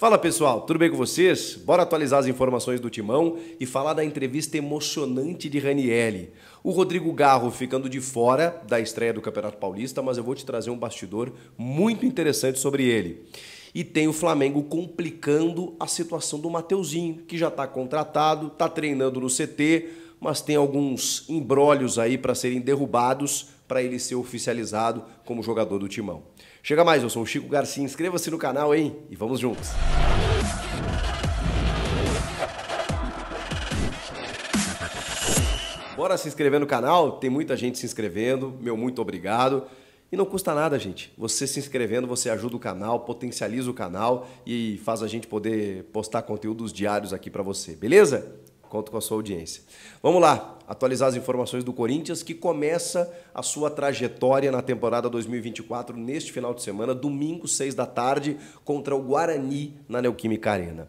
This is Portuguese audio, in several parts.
Fala pessoal, tudo bem com vocês? Bora atualizar as informações do Timão e falar da entrevista emocionante de Ranielli. O Rodrigo Garro ficando de fora da estreia do Campeonato Paulista, mas eu vou te trazer um bastidor muito interessante sobre ele. E tem o Flamengo complicando a situação do Mateuzinho, que já está contratado, está treinando no CT, mas tem alguns embrólios aí para serem derrubados para ele ser oficializado como jogador do Timão. Chega mais, eu sou o Chico Garcia, inscreva-se no canal, hein? E vamos juntos! Bora se inscrever no canal, tem muita gente se inscrevendo, meu muito obrigado. E não custa nada, gente. Você se inscrevendo, você ajuda o canal, potencializa o canal e faz a gente poder postar conteúdos diários aqui para você, beleza? Conto com a sua audiência. Vamos lá, atualizar as informações do Corinthians, que começa a sua trajetória na temporada 2024 neste final de semana, domingo, 6 da tarde, contra o Guarani na Neoquímica Arena.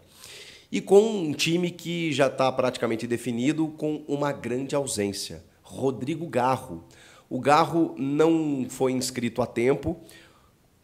E com um time que já está praticamente definido, com uma grande ausência: Rodrigo Garro. O Garro não foi inscrito a tempo.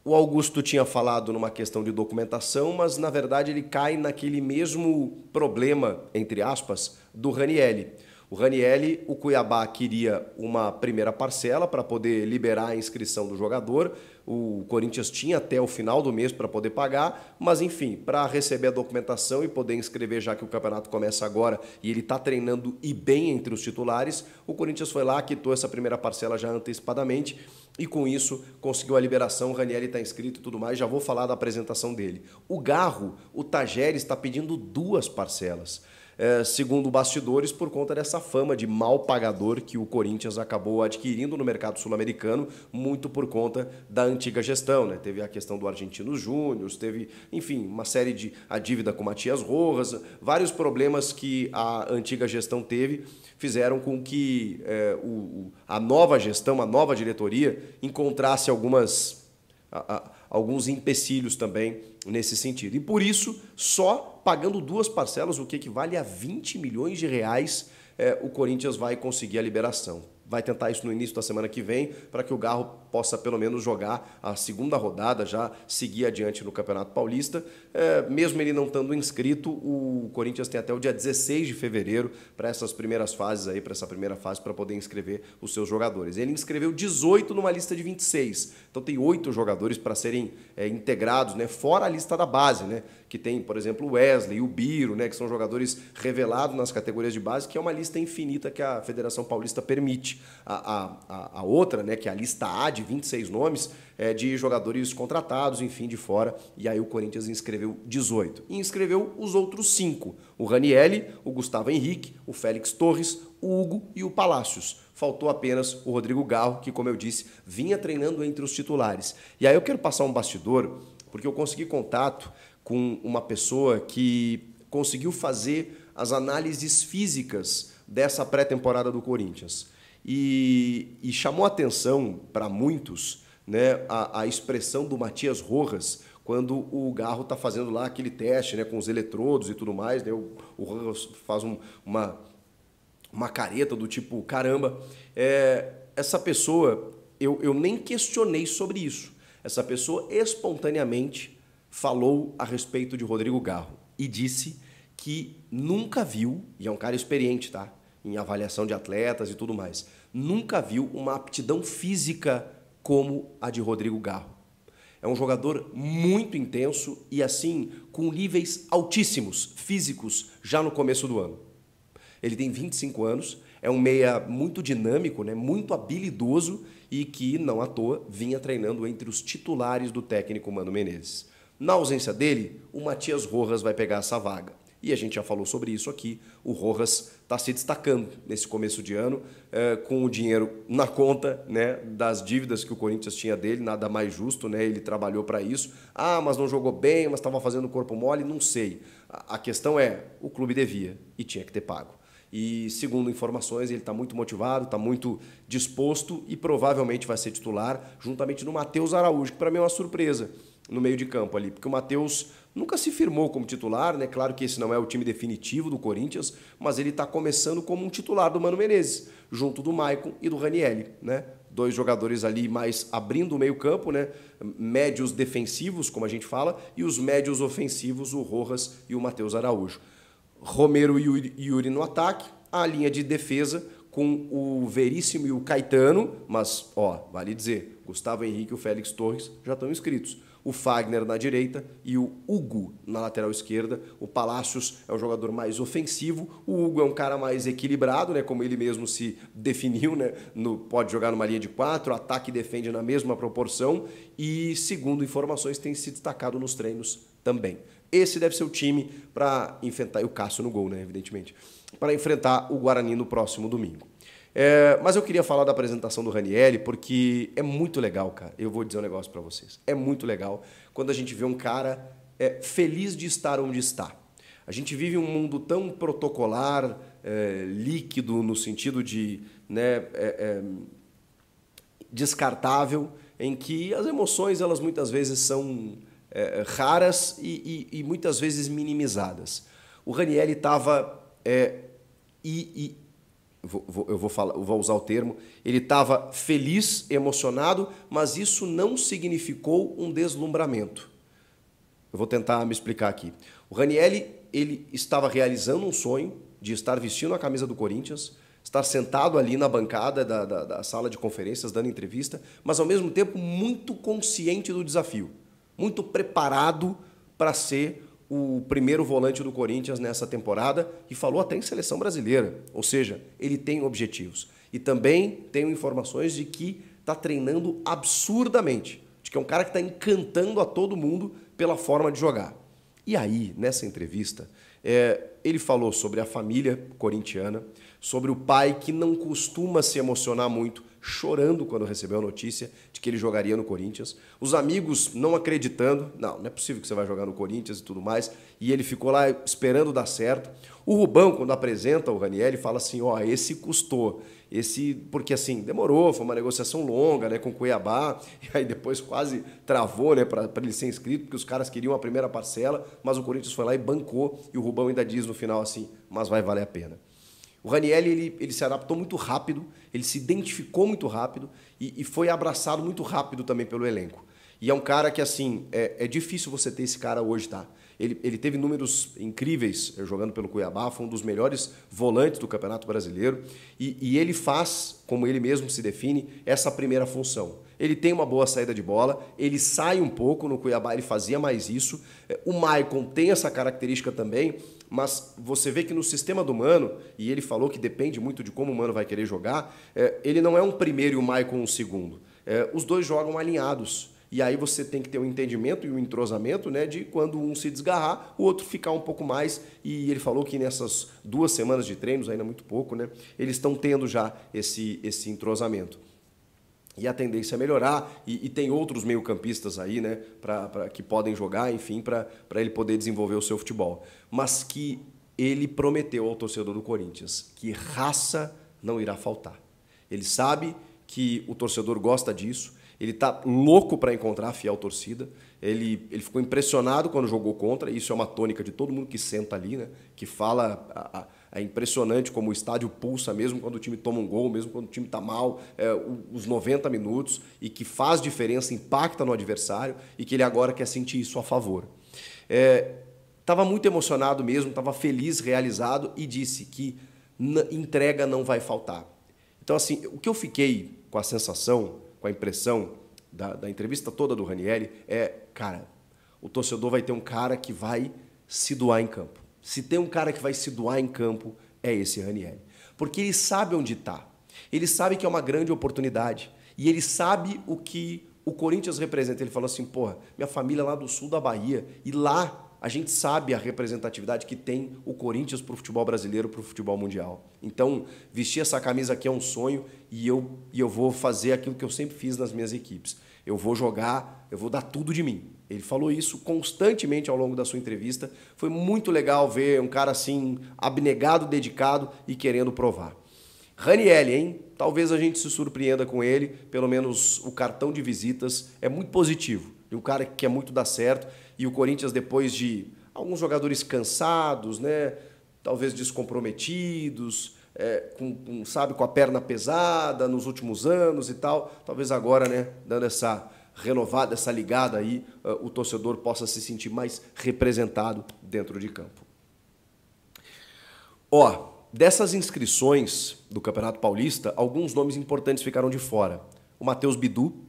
O Augusto tinha falado numa questão de documentação, mas na verdade ele cai naquele mesmo problema, entre aspas, do Ranielli. O Ranielli, o Cuiabá queria uma primeira parcela para poder liberar a inscrição do jogador. O Corinthians tinha até o final do mês para poder pagar, mas enfim, para receber a documentação e poder inscrever, já que o campeonato começa agora e ele está treinando e bem entre os titulares, o Corinthians foi lá, quitou essa primeira parcela já antecipadamente e com isso conseguiu a liberação. O Ranieri está inscrito e tudo mais, já vou falar da apresentação dele. O Garro, o Tajeres, está pedindo duas parcelas. É, segundo bastidores, por conta dessa fama de mal pagador que o Corinthians acabou adquirindo no mercado sul-americano, muito por conta da antiga gestão. Né? Teve a questão do Argentino Júnior, teve, enfim, uma série de. a dívida com Matias Rojas, vários problemas que a antiga gestão teve fizeram com que é, o, a nova gestão, a nova diretoria, encontrasse algumas, a, a, alguns empecilhos também nesse sentido. E por isso, só pagando duas parcelas, o que equivale a 20 milhões de reais, é, o Corinthians vai conseguir a liberação vai tentar isso no início da semana que vem, para que o Garro possa pelo menos jogar a segunda rodada, já seguir adiante no Campeonato Paulista. É, mesmo ele não estando inscrito, o Corinthians tem até o dia 16 de fevereiro para essas primeiras fases aí, para essa primeira fase, para poder inscrever os seus jogadores. Ele inscreveu 18 numa lista de 26, então tem oito jogadores para serem é, integrados, né? Fora a lista da base, né? que tem, por exemplo, o Wesley, o Biro, né, que são jogadores revelados nas categorias de base, que é uma lista infinita que a Federação Paulista permite. A, a, a outra, né, que é a lista A de 26 nomes, é de jogadores contratados, enfim, de fora. E aí o Corinthians inscreveu 18. E inscreveu os outros cinco: o Ranielli, o Gustavo Henrique, o Félix Torres, o Hugo e o Palácios faltou apenas o Rodrigo Garro, que, como eu disse, vinha treinando entre os titulares. E aí eu quero passar um bastidor, porque eu consegui contato com uma pessoa que conseguiu fazer as análises físicas dessa pré-temporada do Corinthians. E, e chamou atenção para muitos né, a, a, expressão do Matias Rojas quando o Garro está fazendo lá aquele teste né, com os eletrodos e tudo mais. Né, o, o Rojas faz um, uma, uma careta do tipo: caramba, é, essa pessoa, eu, eu nem questionei sobre isso. Essa pessoa espontaneamente falou a respeito de Rodrigo Garro e disse que nunca viu, e é um cara experiente, tá? Em avaliação de atletas e tudo mais, nunca viu uma aptidão física como a de Rodrigo Garro. É um jogador muito intenso e, assim, com níveis altíssimos físicos já no começo do ano. Ele tem 25 anos, é um meia muito dinâmico, né? muito habilidoso e que, não à toa, vinha treinando entre os titulares do técnico Mano Menezes. Na ausência dele, o Matias Rojas vai pegar essa vaga. E a gente já falou sobre isso aqui. O Rojas está se destacando nesse começo de ano, é, com o dinheiro na conta né, das dívidas que o Corinthians tinha dele, nada mais justo, né? Ele trabalhou para isso. Ah, mas não jogou bem, mas estava fazendo corpo mole, não sei. A, questão é, o clube devia e tinha que ter pago. E segundo informações, ele está muito motivado, está muito disposto e provavelmente vai ser titular juntamente no Matheus Araújo, que para mim é uma surpresa no meio de campo ali, porque o Matheus nunca se firmou como titular, né? Claro que esse não é o time definitivo do Corinthians, mas ele está começando como um titular do Mano Menezes, junto do Maicon e do Ranielli, né? Dois jogadores ali mais abrindo o meio-campo, né? Médios defensivos, como a gente fala, e os médios ofensivos, o Rojas e o Matheus Araújo. Romero e Yuri no ataque, a linha de defesa com o Veríssimo e o Caetano, mas ó, vale dizer, Gustavo Henrique e o Félix Torres já estão inscritos o Fagner na direita e o Hugo na lateral esquerda. O Palácios é o jogador mais ofensivo, o Hugo é um cara mais equilibrado, né, como ele mesmo se definiu, né, no, pode jogar numa linha de quatro, ataque e defende na mesma proporção e, segundo informações, tem se destacado nos treinos também. Esse deve ser o time para enfrentar e o Cássio no gol, né, evidentemente, para enfrentar o Guarani no próximo domingo. É, mas eu queria falar da apresentação do Ranielli, porque é muito legal, cara. Eu vou dizer um negócio para vocês. É muito legal quando a gente vê um cara é, feliz de estar onde está. A gente vive um mundo tão protocolar, é, líquido, no sentido de né, é, é, descartável, em que as emoções, elas muitas vezes são é, raras e, e, e, muitas vezes minimizadas. O Ranielli estava... E, eu vou, falar, vou usar o termo, ele estava feliz, emocionado, mas isso não significou um deslumbramento. Eu vou tentar me explicar aqui. O Ranielli, ele estava realizando um sonho de estar vestindo a camisa do Corinthians, estar sentado ali na bancada da, da, da sala de conferências, dando entrevista, mas ao mesmo tempo muito consciente do desafio, muito preparado para ser o primeiro volante do Corinthians nessa temporada e falou até em seleção brasileira. Ou seja, ele tem objetivos. E também tenho informações de que está treinando absurdamente. De que é um cara que está encantando a todo mundo pela forma de jogar. E aí, nessa entrevista, é, ele falou sobre a família corintiana, sobre o pai que não costuma se emocionar muito chorando quando recebeu a notícia de que ele jogaria no Corinthians. Os amigos não acreditando, não, não é possível que você vai jogar no Corinthians e tudo mais. E ele ficou lá esperando dar certo. O Rubão, quando apresenta o Ranieri, fala assim: ó, oh, esse custou. Esse, porque assim, demorou, foi uma negociação longa, né, com Cuiabá, e aí depois quase travou, né, para ele ser inscrito, porque os caras queriam a primeira parcela, mas o Corinthians foi lá e bancou, e o Rubão ainda diz no final assim: mas vai valer a pena. O Raniel ele, ele se adaptou muito rápido, ele se identificou muito rápido e, e foi abraçado muito rápido também pelo elenco. E é um cara que, assim, é, é difícil você ter esse cara hoje, tá? Ele, ele teve números incríveis eh, jogando pelo Cuiabá, foi um dos melhores volantes do Campeonato Brasileiro. E, e ele faz, como ele mesmo se define, essa primeira função. Ele tem uma boa saída de bola, ele sai um pouco no Cuiabá, ele fazia mais isso. Eh, o Maicon tem essa característica também, mas você vê que no sistema do Mano, e ele falou que depende muito de como o Mano vai querer jogar, eh, ele não é um primeiro e o Maicon um segundo. os dois jogam alinhados. E aí você tem que ter um entendimento e um entrosamento, né? De quando um se desgarrar, o outro ficar um pouco mais. E ele falou que nessas duas semanas de treinos, ainda muito pouco, né? Eles estão tendo já esse, esse entrosamento e a tendência é melhorar e, e tem outros meio-campistas aí, né, pra, pra, que podem jogar, enfim, para ele poder desenvolver o seu futebol. Mas que ele prometeu ao torcedor do Corinthians que raça não irá faltar. Ele sabe que o torcedor gosta disso. Ele está louco para encontrar a fiel torcida. Ele, ele ficou impressionado quando jogou contra. E isso é uma tônica de todo mundo que senta ali, né? que fala. A, a, é impressionante como o estádio pulsa, mesmo quando o time toma um gol, mesmo quando o time está mal, é, os 90 minutos, e que faz diferença, impacta no adversário, e que ele agora quer sentir isso a favor. Estava é, muito emocionado mesmo, estava feliz, realizado, e disse que entrega não vai faltar. Então, assim, o que eu fiquei com a sensação, com a impressão da, da entrevista toda do Ranieri é, cara, o torcedor vai ter um cara que vai se doar em campo. Se tem um cara que vai se doar em campo, é esse Ranieri. Porque ele sabe onde está. Ele sabe que é uma grande oportunidade. E ele sabe o que o Corinthians representa. Ele falou assim: porra, minha família é lá do sul da Bahia. E lá a gente sabe a representatividade que tem o Corinthians para o futebol brasileiro, para o futebol mundial. Então, vestir essa camisa aqui é um sonho e eu, e eu vou fazer aquilo que eu sempre fiz nas minhas equipes. Eu vou jogar, eu vou dar tudo de mim. Ele falou isso constantemente ao longo da sua entrevista. Foi muito legal ver um cara assim, abnegado, dedicado e querendo provar. Raniel, hein? Talvez a gente se surpreenda com ele, pelo menos o cartão de visitas é muito positivo. E um cara que quer muito dar certo e o Corinthians, depois de alguns jogadores cansados, né? talvez descomprometidos, é, com, com, sabe, com a perna pesada nos últimos anos e tal, talvez agora, né, dando essa renovada, essa ligada aí, é, o torcedor possa se sentir mais representado dentro de campo. Ó, dessas inscrições do Campeonato Paulista, alguns nomes importantes ficaram de fora. O Matheus Bidu,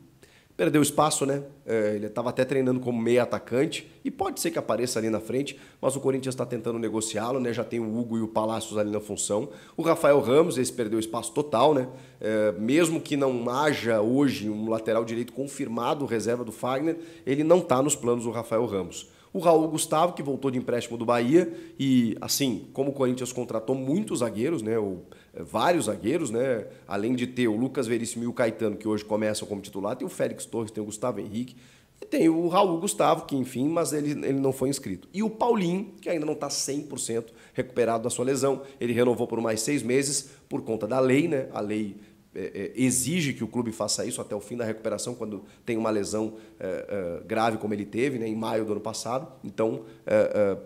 perdeu espaço, né? É, ele estava até treinando como meia atacante e pode ser que apareça ali na frente, mas o Corinthians está tentando negociá-lo, né? Já tem o Hugo e o Palácios ali na função. O Rafael Ramos, esse perdeu espaço total, né? É, mesmo que não haja hoje um lateral direito confirmado, reserva do Fagner, ele não está nos planos do Rafael Ramos o Raul Gustavo, que voltou de empréstimo do Bahia, e assim, como o Corinthians contratou muitos zagueiros, né? Ou, é, vários zagueiros, né? Além de ter o Lucas Veríssimo e o Caetano, que hoje começam como titular, tem o Félix Torres, tem o Gustavo Henrique, e tem o Raul Gustavo, que enfim, mas ele, ele não foi inscrito. E o Paulinho, que ainda não está 100% recuperado da sua lesão, ele renovou por mais seis meses por conta da lei, né? A lei é, é, exige que o clube faça isso até o fim da recuperação, quando tem uma lesão é, grave, como ele teve né, em maio do ano passado. Então,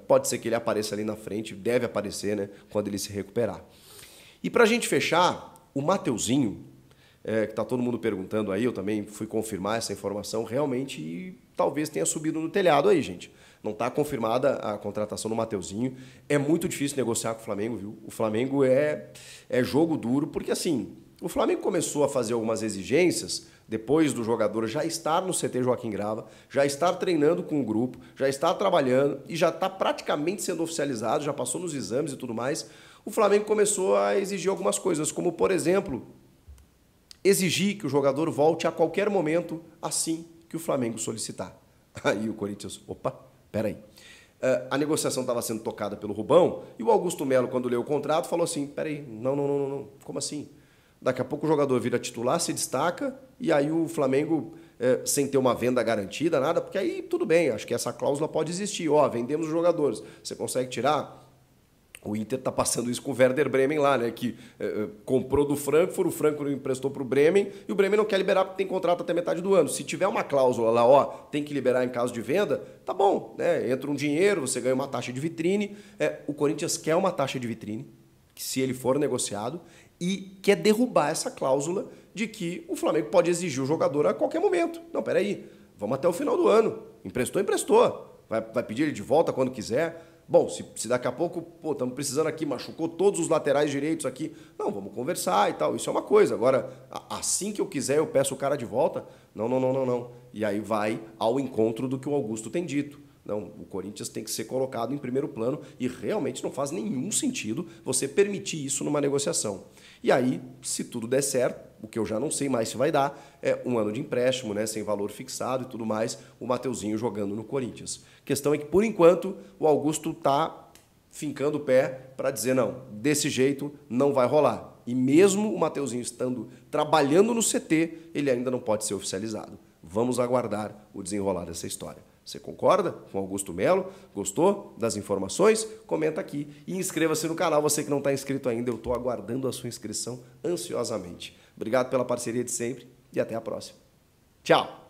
pode ser que ele apareça ali na frente, deve aparecer né, quando ele se recuperar. E para a gente fechar, o Mateuzinho, é, que está todo mundo perguntando aí, eu também fui confirmar essa informação, realmente talvez tenha subido no telhado aí, gente. Não está confirmada a contratação do Mateuzinho. É muito difícil negociar com o Flamengo, viu? O Flamengo é, é jogo duro, porque assim, o Flamengo começou a fazer algumas exigências depois do jogador já estar no CT Joaquim Grava, já estar treinando com o grupo, já estar trabalhando e já está praticamente sendo oficializado, já passou nos exames e tudo mais. O Flamengo começou a exigir algumas coisas, como por exemplo, exigir que o jogador volte a qualquer momento assim que o Flamengo solicitar. Aí o Corinthians, opa, peraí. Uh, a negociação estava sendo tocada pelo Rubão e o Augusto Melo, quando leu o contrato, falou assim: peraí, não, não, não, não, como assim? Daqui a pouco o jogador vira titular, se destaca, e aí o Flamengo, é, sem ter uma venda garantida, nada, porque aí tudo bem, acho que essa cláusula pode existir. Ó, vendemos os jogadores, você consegue tirar? O Inter está passando isso com o Werder Bremen lá, né? Que é, é comprou do Frankfurt, o Frankfurt emprestou para o Bremen e o Bremen não quer liberar porque tem contrato até metade do ano. Se tiver uma cláusula lá, ó, tem que liberar em caso de venda, tá bom, né? Entra um dinheiro, você ganha uma taxa de vitrine. É, o Corinthians quer uma taxa de vitrine se ele for negociado, e quer derrubar essa cláusula de que o Flamengo pode exigir o jogador a qualquer momento. Não, peraí, vamos até o final do ano. Emprestou, emprestou. Vai, vai pedir ele de volta quando quiser. Bom, se, se daqui a pouco, pô, estamos precisando aqui, machucou todos os laterais direitos aqui. Não, vamos conversar e tal. Isso é uma coisa. Agora, assim que eu quiser, eu peço o cara de volta. Não, não, não, não, não. E aí vai ao encontro do que o Augusto tem dito não, o Corinthians tem que ser colocado em primeiro plano e realmente não faz nenhum sentido você permitir isso numa negociação. E aí, se tudo der certo, o que eu já não sei mais se vai dar, é um ano de empréstimo, né, sem valor fixado e tudo mais, o Mateuzinho jogando no Corinthians. A questão é que, por enquanto, o Augusto está fincando o pé para dizer: não, desse jeito não vai rolar. E mesmo o Mateuzinho estando trabalhando no CT, ele ainda não pode ser oficializado. Vamos aguardar o desenrolar dessa história. Você concorda com Augusto Melo? Gostou das informações? Comenta aqui e inscreva-se no canal. Você que não está inscrito ainda, eu estou aguardando a sua inscrição ansiosamente. Obrigado pela parceria de sempre e até a próxima. Tchau!